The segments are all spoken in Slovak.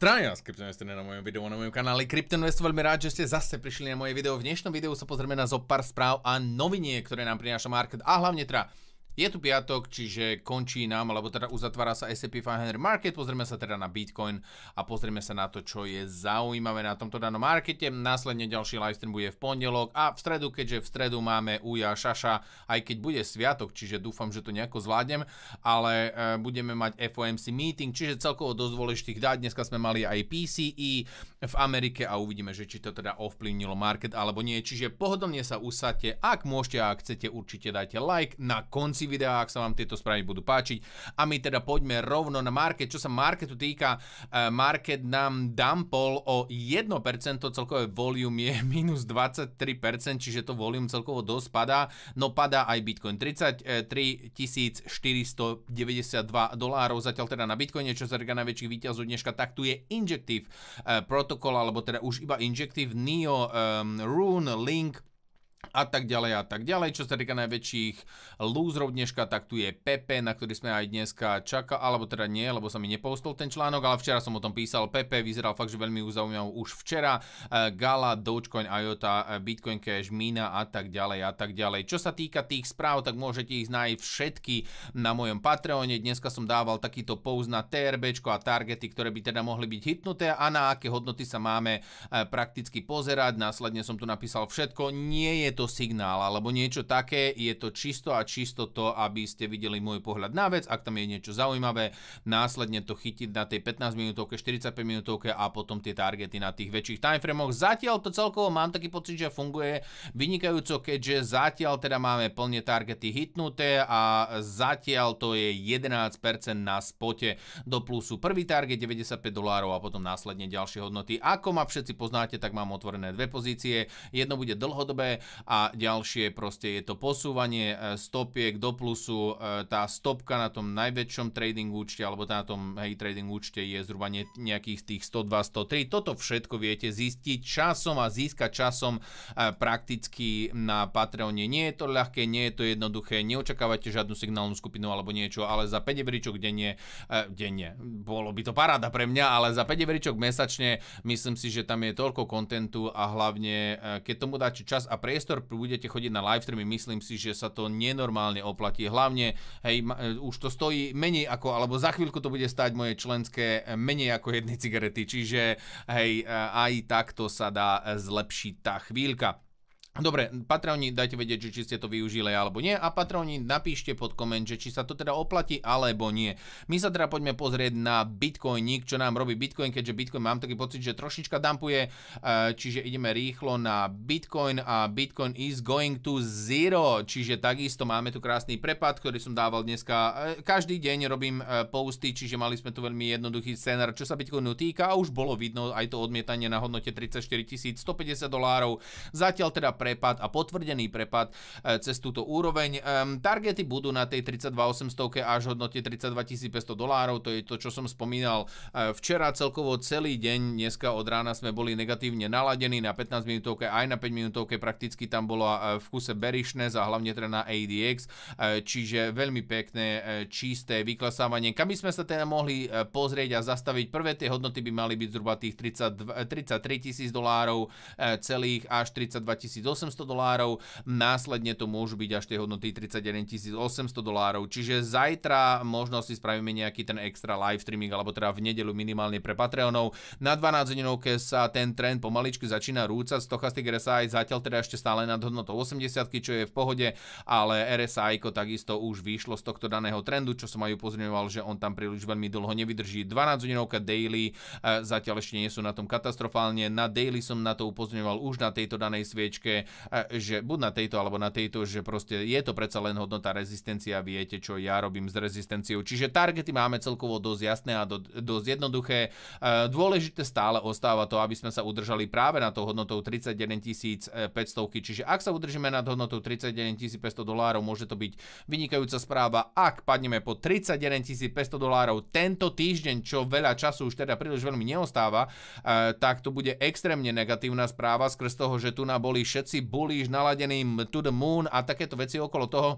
Zdravím vás, Kryptoinvestor na mojom videu, na mojom kanále Kryptoinvestor. Veľmi rád, že ste zase prišli na moje video. V dnešnom videu sa pozrieme na zo pár správ a novinie, ktoré nám prináša market a hlavne teda je tu piatok, čiže končí nám, alebo teda uzatvára sa S&P 500 Market, pozrieme sa teda na Bitcoin a pozrieme sa na to, čo je zaujímavé na tomto danom markete. Následne ďalší livestream bude v pondelok a v stredu, keďže v stredu máme Uja Šaša, aj keď bude sviatok, čiže dúfam, že to nejako zvládnem, ale e, budeme mať FOMC meeting, čiže celkovo dosť dôležitých dát. Dneska sme mali aj PCE v Amerike a uvidíme, že či to teda ovplyvnilo market alebo nie. Čiže pohodlne sa usadte, ak môžete a ak chcete, určite dajte like na konci ďalších videách, ak sa vám tieto správy budú páčiť. A my teda poďme rovno na market. Čo sa marketu týka, eh, market nám dumpol o 1%, celkové volume je minus 23%, čiže to volume celkovo dosť padá. No padá aj Bitcoin. 33 492 eh, dolárov zatiaľ teda na Bitcoine, čo sa týka najväčších výťazov dneška, tak tu je Injective eh, protokol, alebo teda už iba Injective, Nio um, Rune, Link, a tak ďalej a tak ďalej. Čo sa týka najväčších lúzrov dneška, tak tu je Pepe, na ktorý sme aj dneska čakali, alebo teda nie, lebo sa mi nepostol ten článok, ale včera som o tom písal. Pepe vyzeral fakt, že veľmi uzaujímav už včera. E, Gala, Dogecoin, IOTA, e, Bitcoin Cash, Mina a tak ďalej a tak ďalej. Čo sa týka tých správ, tak môžete ich nájsť všetky na mojom Patreone. Dneska som dával takýto pouz na TRB a targety, ktoré by teda mohli byť hitnuté a na aké hodnoty sa máme e, prakticky pozerať. Následne som tu napísal všetko. Nie je je to signál alebo niečo také, je to čisto a čisto to, aby ste videli môj pohľad na vec, ak tam je niečo zaujímavé, následne to chytiť na tej 15 minútovke, 45 minútovke a potom tie targety na tých väčších timeframoch. Zatiaľ to celkovo mám taký pocit, že funguje vynikajúco, keďže zatiaľ teda máme plne targety hitnuté a zatiaľ to je 11% na spote do plusu. Prvý target 95 dolárov a potom následne ďalšie hodnoty. Ako ma všetci poznáte, tak mám otvorené dve pozície. Jedno bude dlhodobé a ďalšie proste je to posúvanie e, stopiek do plusu, e, tá stopka na tom najväčšom trading účte alebo na tom hej, trading účte je zhruba nejakých tých 102, 103. Toto všetko viete zistiť časom a získať časom e, prakticky na Patreone. Nie je to ľahké, nie je to jednoduché, neočakávate žiadnu signálnu skupinu alebo niečo, ale za 5 evričok denne, denne, bolo by to paráda pre mňa, ale za 5 evričok mesačne myslím si, že tam je toľko kontentu a hlavne keď tomu dáte čas a priestor, priestor, budete chodiť na live streamy, myslím si, že sa to nenormálne oplatí. Hlavne, hej, e, už to stojí menej ako, alebo za chvíľku to bude stať moje členské e, menej ako jednej cigarety, čiže hej, e, aj takto sa dá zlepšiť tá chvíľka. Dobre, patroni dajte vedieť, že či ste to využili alebo nie a patroni napíšte pod koment, že či sa to teda oplatí alebo nie. My sa teda poďme pozrieť na Bitcoinik, čo nám robí Bitcoin, keďže Bitcoin mám taký pocit, že trošička dumpuje, e, čiže ideme rýchlo na Bitcoin a Bitcoin is going to zero, čiže takisto máme tu krásny prepad, ktorý som dával dneska. E, každý deň robím e, posty, čiže mali sme tu veľmi jednoduchý scenár, čo sa Bitcoinu týka a už bolo vidno aj to odmietanie na hodnote 34 150 dolárov. Zatiaľ teda prepad a potvrdený prepad e, cez túto úroveň. E, targety budú na tej 32800 až hodnote 32 500 dolárov, to je to, čo som spomínal e, včera celkovo celý deň, dneska od rána sme boli negatívne naladení na 15 minútovke aj na 5 minútovke, prakticky tam bola v kuse berishness a hlavne teda na ADX, čiže veľmi pekné, čisté vyklasávanie. Kam by sme sa teda mohli pozrieť a zastaviť? Prvé tie hodnoty by mali byť zhruba tých 33 tisíc dolárov celých až 32 tisíc 800 dolárov, následne to môžu byť až tie hodnoty 31 800 dolárov, čiže zajtra možno si spravíme nejaký ten extra live streaming, alebo teda v nedelu minimálne pre Patreonov. Na 12 hodinovke sa ten trend pomaličky začína rúcať, Stochastic RSI zatiaľ teda ešte stále nad hodnotou 80, čo je v pohode, ale RSI takisto už vyšlo z tohto daného trendu, čo som aj upozorňoval, že on tam príliš veľmi dlho nevydrží. 12 hodinovka daily, e, zatiaľ ešte nie sú na tom katastrofálne. Na daily som na to upozorňoval už na tejto danej sviečke, že, buď na tejto alebo na tejto, že proste je to predsa len hodnota rezistencia, viete, čo ja robím s rezistenciou. Čiže targety máme celkovo dosť jasné a do, dosť jednoduché. E, dôležité stále ostáva to, aby sme sa udržali práve na to hodnotou 31 500, e, čiže ak sa udržíme nad hodnotou 31 500 dolárov, môže to byť vynikajúca správa. Ak padneme po 31 500 dolárov tento týždeň, čo veľa času už teda príliš veľmi neostáva, e, tak to bude extrémne negatívna správa skrz toho, že tu na boli všetci všetci bulíš naladený to the moon a takéto veci okolo toho,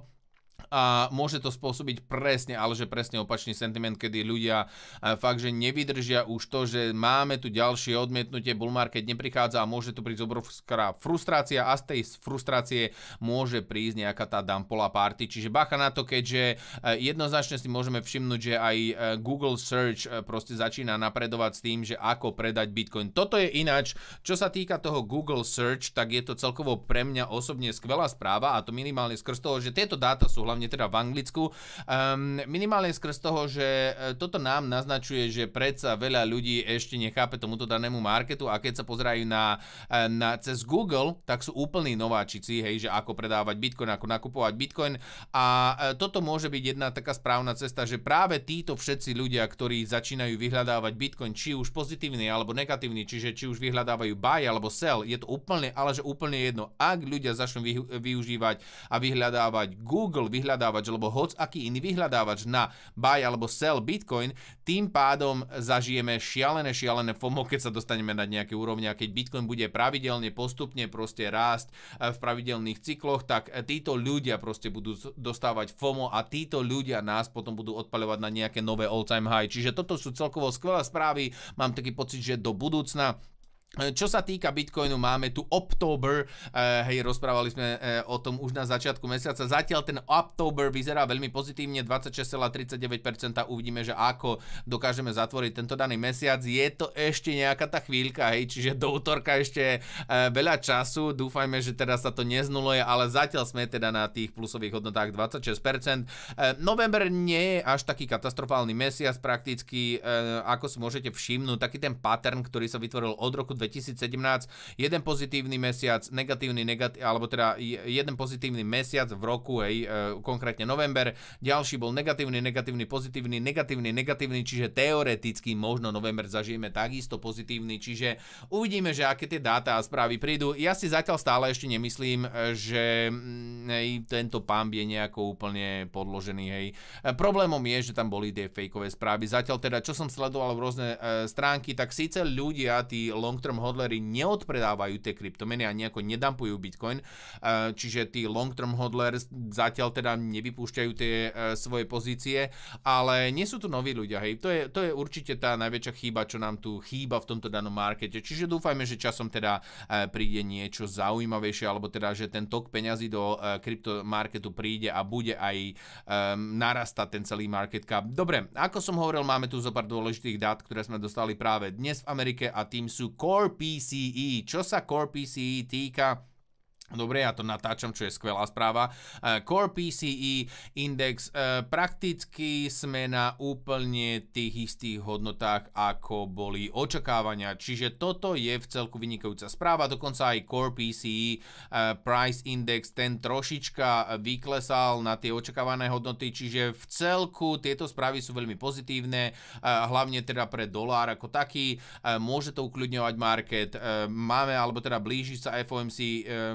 a môže to spôsobiť presne, ale že presne opačný sentiment, kedy ľudia e, fakt, že nevydržia už to, že máme tu ďalšie odmietnutie, bull market neprichádza a môže tu prísť obrovská frustrácia a z tej frustrácie môže prísť nejaká tá dampola party. Čiže bacha na to, keďže e, jednoznačne si môžeme všimnúť, že aj e, Google Search proste začína napredovať s tým, že ako predať Bitcoin. Toto je ináč, čo sa týka toho Google Search, tak je to celkovo pre mňa osobne skvelá správa a to minimálne skrz toho, že tieto dáta sú hlavne teda v Anglicku. Um, minimálne skrz toho, že e, toto nám naznačuje, že predsa veľa ľudí ešte nechápe tomuto danému marketu a keď sa pozerajú na, e, na cez Google, tak sú úplní nováčici, hej, že ako predávať Bitcoin, ako nakupovať Bitcoin a e, toto môže byť jedna taká správna cesta, že práve títo všetci ľudia, ktorí začínajú vyhľadávať Bitcoin, či už pozitívny alebo negatívny, čiže či už vyhľadávajú buy alebo sell, je to úplne, ale že úplne jedno. Ak ľudia začnú využívať a vyhľadávať Google, vyhľadávač, lebo hoc aký iný vyhľadávač na buy alebo sell Bitcoin, tým pádom zažijeme šialené, šialené FOMO, keď sa dostaneme na nejaké úrovne a keď Bitcoin bude pravidelne, postupne proste rásť eh, v pravidelných cykloch, tak eh, títo ľudia proste budú dostávať FOMO a títo ľudia nás potom budú odpaľovať na nejaké nové all-time high. Čiže toto sú celkovo skvelé správy. Mám taký pocit, že do budúcna E, čo sa týka Bitcoinu, máme tu October, e, hej, rozprávali sme e, o tom už na začiatku mesiaca. Zatiaľ ten October vyzerá veľmi pozitívne, 26,39%, uvidíme, že ako dokážeme zatvoriť tento daný mesiac. Je to ešte nejaká tá chvíľka, hej, čiže do útorka ešte veľa času, dúfajme, že teraz sa to neznuluje, ale zatiaľ sme teda na tých plusových hodnotách 26%. November nie je až taký katastrofálny mesiac prakticky, ako si môžete všimnúť, taký ten pattern, ktorý sa vytvoril od roku 2017, jeden pozitívny mesiac, negatívny, negatív, alebo teda jeden pozitívny mesiac v roku, hej, e, konkrétne november, ďalší bol negatívny, negatívny, pozitívny, negatívny, negatívny, čiže teoreticky možno november zažijeme takisto pozitívny, čiže uvidíme, že aké tie dáta a správy prídu. Ja si zatiaľ stále ešte nemyslím, e, že mm, hej, tento pán je nejako úplne podložený, hej. E, problémom je, že tam boli tie fejkové správy. Zatiaľ teda, čo som sledoval v rôzne e, stránky, tak síce ľudia, tí long long-term hodleri neodpredávajú tie kryptomeny a nejako nedampujú Bitcoin, e, čiže tí long-term hodlers zatiaľ teda nevypúšťajú tie e, svoje pozície, ale nie sú tu noví ľudia, hej. To je, to je určite tá najväčšia chyba, čo nám tu chýba v tomto danom markete. Čiže dúfajme, že časom teda e, príde niečo zaujímavejšie, alebo teda, že ten tok peňazí do kryptomarketu príde a bude aj narastať ten celý market cap. Dobre, ako som hovoril, máme tu zo pár dôležitých dát, ktoré sme dostali práve dnes v Amerike a tým sú core Core PCE. Čo sa Core PCE týka, Dobre, ja to natáčam, čo je skvelá správa. E, Core PCE index, e, prakticky sme na úplne tých istých hodnotách, ako boli očakávania. Čiže toto je v celku vynikajúca správa, dokonca aj Core PCE e, price index, ten trošička vyklesal na tie očakávané hodnoty, čiže v celku tieto správy sú veľmi pozitívne, hlavne teda pre dolár ako taký. Môže to ukľudňovať market, máme, alebo teda blíži sa FOMC,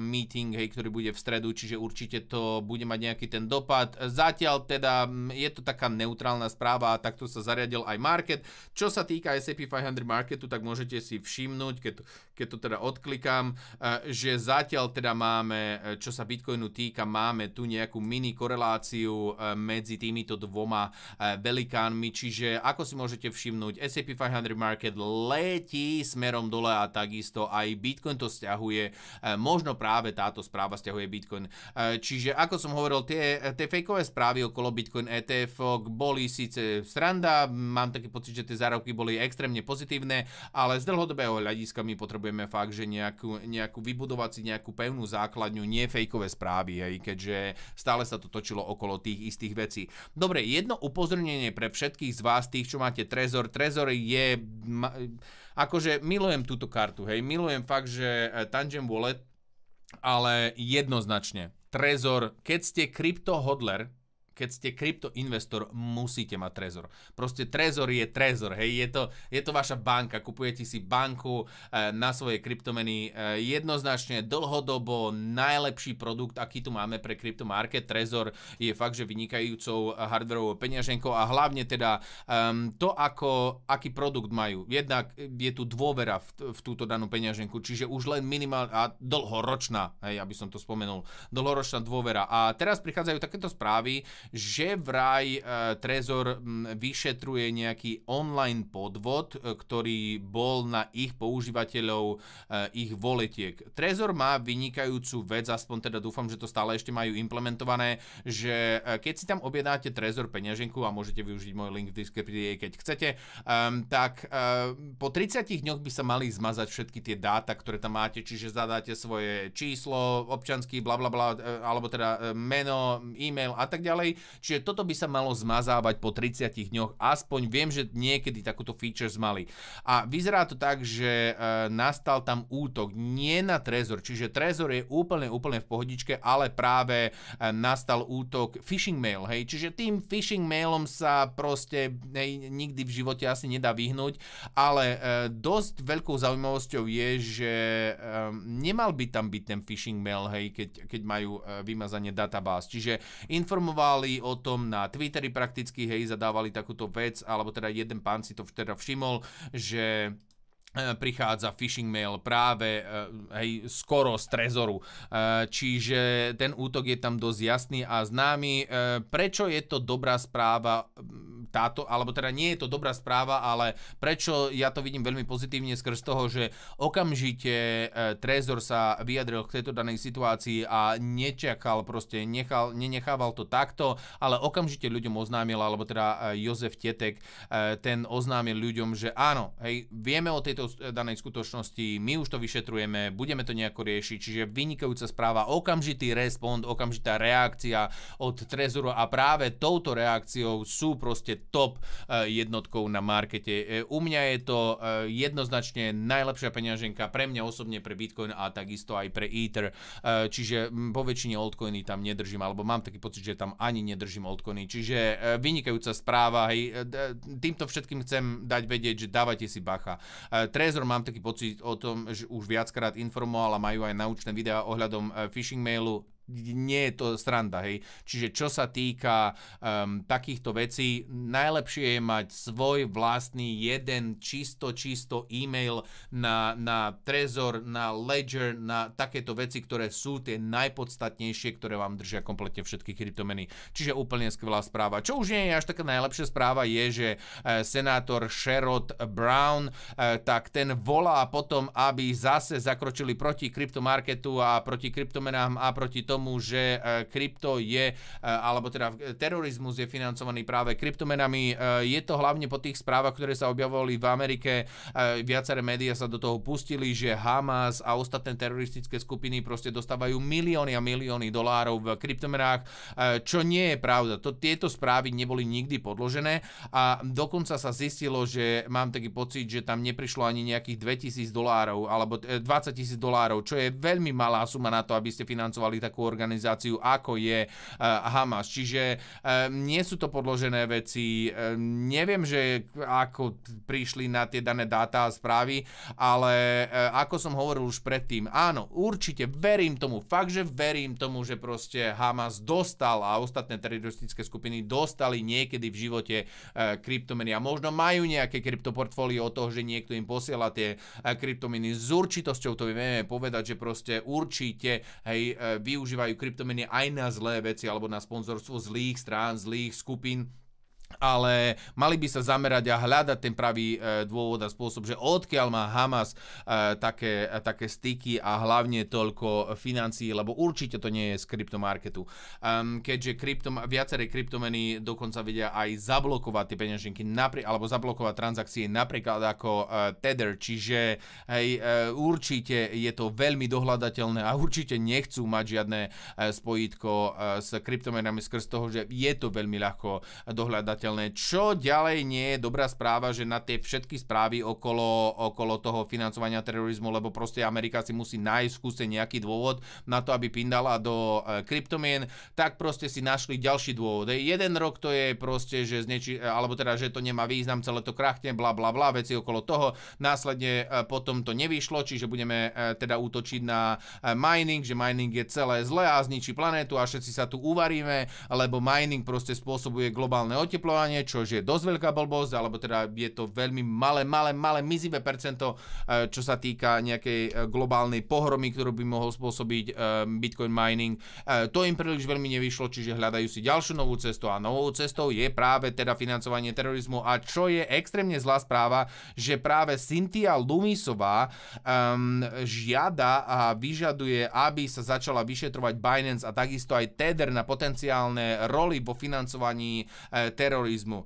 my meeting, hej, ktorý bude v stredu, čiže určite to bude mať nejaký ten dopad. Zatiaľ teda mm, je to taká neutrálna správa a takto sa zariadil aj market. Čo sa týka S&P 500 marketu, tak môžete si všimnúť, keď to, keď to teda odklikám, eh, že zatiaľ teda máme, eh, čo sa Bitcoinu týka, máme tu nejakú mini koreláciu eh, medzi týmito dvoma velikánmi, čiže ako si môžete všimnúť, S&P 500 market letí smerom dole a takisto aj Bitcoin to stiahuje možno práve táto správa stiahuje Bitcoin. E, čiže ako som hovoril, tie, tie fejkové správy okolo Bitcoin ETF boli síce sranda, mám taký pocit, že tie zárobky boli extrémne pozitívne, ale z dlhodobého hľadiska my potrebujeme fakt, že nejakú, nejakú vybudovať si nejakú pevnú základňu, nie fejkové správy, aj keďže stále sa to točilo okolo tých istých vecí. Dobre, jedno upozornenie pre všetkých z vás, tých, čo máte Trezor. Trezor je... Ma, akože milujem túto kartu, hej, milujem fakt, že e, Tangent Wallet ale jednoznačne, Trezor, keď ste kryptohodler, keď ste kryptoinvestor, musíte mať trezor. Proste trezor je trezor, hej, je to, je to vaša banka, kupujete si banku e, na svoje kryptomeny. E, jednoznačne dlhodobo najlepší produkt, aký tu máme pre kryptomarket, trezor je fakt, že vynikajúcou hardverovou peňaženkou a hlavne teda e, to, ako, aký produkt majú. Jednak je tu dôvera v, v túto danú peňaženku, čiže už len minimálne a dlhoročná, hej, aby som to spomenul, dlhoročná dôvera. A teraz prichádzajú takéto správy, že vraj e, Trezor vyšetruje nejaký online podvod, e, ktorý bol na ich používateľov e, ich voletiek. Trezor má vynikajúcu vec, aspoň teda dúfam, že to stále ešte majú implementované, že keď si tam objednáte Trezor peňaženku a môžete využiť môj link v Discrepedia, keď chcete, tak po 30 dňoch by sa mali zmazať všetky tie dáta, ktoré tam máte, čiže zadáte svoje číslo, občanský, bla bla bla, alebo teda meno, e-mail a tak ďalej čiže toto by sa malo zmazávať po 30 dňoch, aspoň viem, že niekedy takúto feature zmali. A vyzerá to tak, že e, nastal tam útok, nie na Trezor, čiže Trezor je úplne, úplne v pohodičke, ale práve e, nastal útok phishing mail, hej, čiže tým phishing mailom sa proste hej, nikdy v živote asi nedá vyhnúť, ale e, dosť veľkou zaujímavosťou je, že nemal by tam byť ten phishing mail, hej, keď, keď majú vymazanie databáz, čiže informovali písali o tom na Twitteri prakticky, hej, zadávali takúto vec, alebo teda jeden pán si to teda všimol, že e, prichádza phishing mail práve e, hej, skoro z trezoru. E, čiže ten útok je tam dosť jasný a známy. Prečo je to dobrá správa? táto, alebo teda nie je to dobrá správa, ale prečo ja to vidím veľmi pozitívne skrz toho, že okamžite e, Trezor sa vyjadril k tejto danej situácii a nečakal proste, nechal, nenechával to takto, ale okamžite ľuďom oznámil, alebo teda e, Jozef Tietek, e, ten oznámil ľuďom, že áno, hej, vieme o tejto danej skutočnosti, my už to vyšetrujeme, budeme to nejako riešiť, čiže vynikajúca správa, okamžitý respond, okamžitá reakcia od Trezoru a práve touto reakciou sú proste top e, jednotkou na markete. E, u mňa je to e, jednoznačne najlepšia peňaženka pre mňa osobne, pre Bitcoin a takisto aj pre Ether. Čiže po väčšine altcoiny tam nedržím, alebo mám taký pocit, že tam ani nedržím altcoiny. Čiže vynikajúca správa. Hej. Týmto všetkým chcem dať vedieť, že dávajte si bacha. Trezor mám taký pocit o tom, že už viackrát informoval a majú aj naučné videá ohľadom phishing mailu nie je to stranda, hej. Čiže čo sa týka um, takýchto vecí, najlepšie je mať svoj vlastný jeden čisto, čisto e-mail na, na Trezor, na Ledger, na takéto veci, ktoré sú tie najpodstatnejšie, ktoré vám držia kompletne všetky kryptomeny. Čiže úplne skvelá správa. Čo už nie je až taká najlepšia správa je, že uh, senátor Sherrod Brown, uh, tak ten volá potom, aby zase zakročili proti kryptomarketu a proti kryptomenám a proti tomu, tomu, že e, krypto je, e, alebo teda terorizmus je financovaný práve kryptomenami. E, je to hlavne po tých správach, ktoré sa objavovali v Amerike. Viaceré médiá sa do toho pustili, že Hamas a ostatné teroristické skupiny proste dostávajú milióny a milióny dolárov v kryptomenách, čo nie je pravda. To, tieto správy neboli nikdy podložené a dokonca sa zistilo, že mám taký pocit, že tam neprišlo ani nejakých 2000 dolárov alebo 20 tisíc dolárov, čo je veľmi malá suma na to, aby ste financovali takú organizáciu, ako je e, Hamas. Čiže e, nie sú to podložené veci, e, neviem, že ako prišli na tie dané dáta a správy, ale ako som hovoril už predtým, áno, určite verím tomu, fakt, že verím tomu, že proste Hamas dostal a ostatné teroristické skupiny dostali niekedy v živote kryptomeny a možno majú nejaké kryptoportfólio od toho, že niekto im posiela tie kryptomeny. S určitosťou to vieme povedať, že proste určite hej, využívajú využívajú kryptomeny aj na zlé veci alebo na sponzorstvo zlých strán, zlých skupín, ale mali by sa zamerať a hľadať ten pravý e, dôvod a spôsob, že odkiaľ má Hamas e, také, e, také styky a hlavne toľko financií, lebo určite to nie je z kryptomarketu. Keďže kryptom, viaceré kryptomeny dokonca vedia aj zablokovať tie peňaženky napri- alebo zablokovať transakcie napríklad ako Tether, čiže hej, určite je to veľmi dohľadateľné a určite nechcú mať žiadne spojitko s kryptomenami skrz toho, že je to veľmi ľahko dohľadať neakceptovateľné. Čo ďalej nie je dobrá správa, že na tie všetky správy okolo, okolo toho financovania terorizmu, lebo proste Amerika si musí nájsť skúste nejaký dôvod na to, aby pindala do e, kryptomien, tak proste si našli ďalší dôvod. E, jeden rok to je proste, že zneči, e, alebo teda, že to nemá význam, celé to krachne, bla bla bla, veci okolo toho. Následne e, potom to nevyšlo, čiže budeme e, teda útočiť na e, mining, že mining je celé zlé a zničí planétu a všetci sa tu uvaríme, lebo mining proste spôsobuje globálne oteplenie oteplovanie, čo je dosť veľká blbosť, alebo teda je to veľmi malé, malé, malé, mizivé percento, e, čo sa týka nejakej e, globálnej pohromy, ktorú by mohol spôsobiť e, Bitcoin mining. To im príliš veľmi nevyšlo, čiže hľadajú si ďalšiu novú cestu a novou cestou je práve teda financovanie terorizmu a čo je extrémne zlá správa, že práve Cynthia Lumisová um, žiada a vyžaduje, aby sa začala vyšetrovať Binance a takisto aj Tether na potenciálne roly vo financovaní terorizmu terorizmu. E,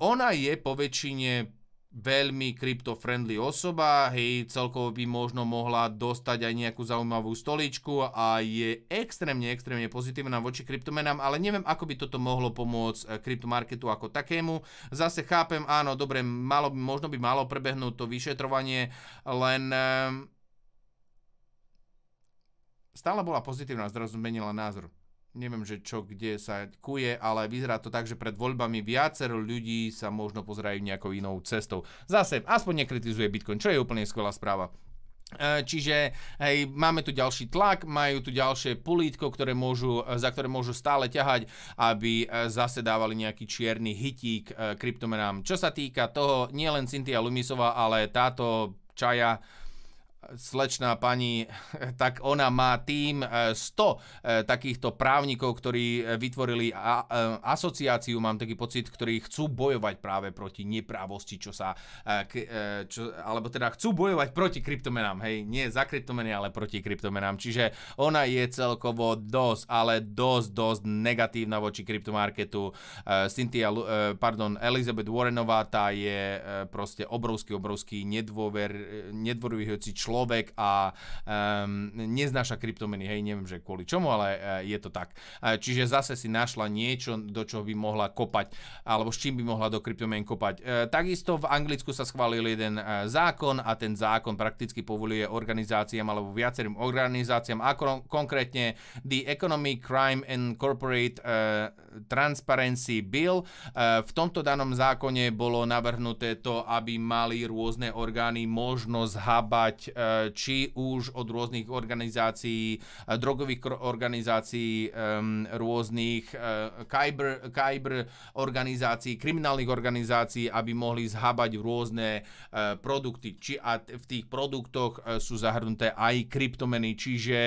ona je po väčšine veľmi crypto-friendly osoba, hej, celkovo by možno mohla dostať aj nejakú zaujímavú stoličku a je extrémne, extrémne pozitívna voči kryptomenám, ale neviem, ako by toto mohlo pomôcť e, kryptomarketu ako takému. Zase chápem, áno, dobre, malo, možno by malo prebehnúť to vyšetrovanie, len... E, stále bola pozitívna, zrazu názor neviem, že čo, kde sa kuje, ale vyzerá to tak, že pred voľbami viacero ľudí sa možno pozerajú nejakou inou cestou. Zase, aspoň nekritizuje Bitcoin, čo je úplne skvelá správa. E, čiže hej, máme tu ďalší tlak, majú tu ďalšie pulítko, ktoré môžu, za ktoré môžu stále ťahať, aby e, zase dávali nejaký čierny hitík e, kryptomenám. Čo sa týka toho, nielen Cynthia Lumisova, ale táto čaja, slečná pani, tak ona má tým 100 e, e, takýchto právnikov, ktorí e, vytvorili asociáciu, mám taký pocit, ktorí chcú bojovať práve proti neprávosti, čo sa, čo, alebo teda chcú bojovať proti kryptomenám, hej, nie za kryptomeny, ale proti kryptomenám, čiže ona je celkovo dosť, ale dosť, dosť negatívna voči kryptomarketu. Cynthia, pardon, Elizabeth Warrenová, tá je proste obrovský, obrovský nedôver, nedôverujúci človek, človek a um, neznáša kryptomeny, hej, neviem, že kvôli čomu, ale uh, je to tak. Uh, čiže zase si našla niečo, do čoho by mohla kopať, alebo s čím by mohla do kryptomien kopať. Uh, takisto v Anglicku sa schválil jeden uh, zákon a ten zákon prakticky povoluje organizáciám alebo viacerým organizáciám, ako konkrétne The Economic Crime and Corporate uh, Transparency Bill. Uh, v tomto danom zákone bolo navrhnuté to, aby mali rôzne orgány možnosť habať E, či už od rôznych organizácií, e, drogových organizácií, rôznych e, kyber, kyber organizácií, kriminálnych organizácií, aby mohli zhábať rôzne produkty. Či a v tých produktoch sú zahrnuté aj kryptomeny. Čiže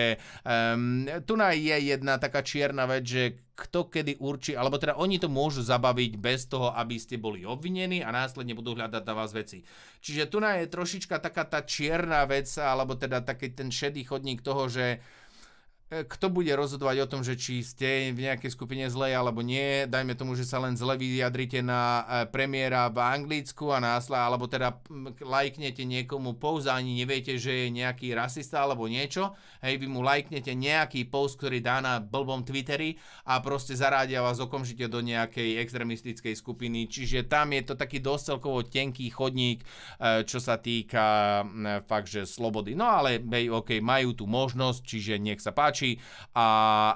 tu je jedna taká čierna vec, že kto kedy určí, alebo teda oni to môžu zabaviť bez toho, aby ste boli obvinení a následne budú hľadať na vás veci. Čiže tu je trošička taká tá čierna vec, alebo teda taký ten šedý chodník toho, že E, kto bude rozhodovať o tom, že či ste v nejakej skupine zlej alebo nie. Dajme tomu, že sa len zle vyjadrite na e, premiéra v Anglicku a násla, alebo teda lajknete niekomu post a ani neviete, že je nejaký rasista alebo niečo. Hej, vy mu lajknete nejaký post, ktorý dá na blbom Twitteri a proste zarádia vás okamžite do nejakej extremistickej skupiny. Čiže tam je to taký dosť celkovo tenký chodník, e, čo sa týka fakt, že slobody. No ale hej, okay, majú tu možnosť, čiže nech sa páči páči a,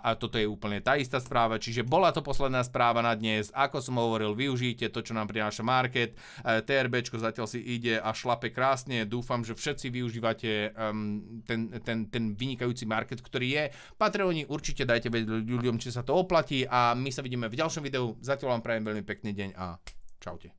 a toto je úplne tá istá správa, čiže bola to posledná správa na dnes, ako som hovoril, využijte to, čo nám prináša market, e, TRBčko zatiaľ si ide a šlape krásne, dúfam, že všetci využívate um, ten, ten, ten vynikajúci market, ktorý je. Patreoni určite dajte vedieť ľuďom, či sa to oplatí a my sa vidíme v ďalšom videu. Zatiaľ vám prajem veľmi pekný deň a čaute.